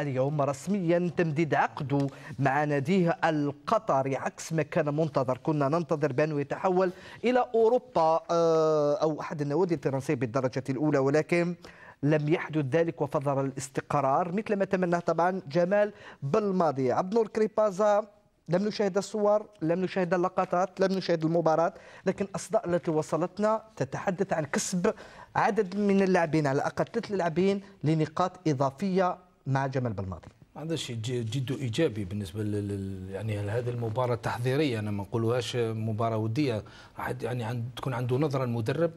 اليوم رسميا تمديد عقده مع ناديه القطري عكس ما كان منتظر كنا ننتظر بأنه يتحول إلى أوروبا آه، أو أحد النوادي الفرنسية بالدرجة الأولى ولكن لم يحدث ذلك وفضل الاستقرار مثل ما تمناه طبعا جمال بالماضي عبد نور كريبازا لم نشاهد الصور لم نشاهد اللقطات لم نشاهد المباراة لكن الأصداء التي وصلتنا تتحدث عن كسب عدد من اللاعبين على الأقل ثلاث لاعبين لنقاط إضافية مع جمال بلماطي هذا شيء جد ايجابي بالنسبه لل يعني هذه المباراه التحضيريه انا ما نقولوهاش مباراه وديه يعني تكون عنده نظره المدرب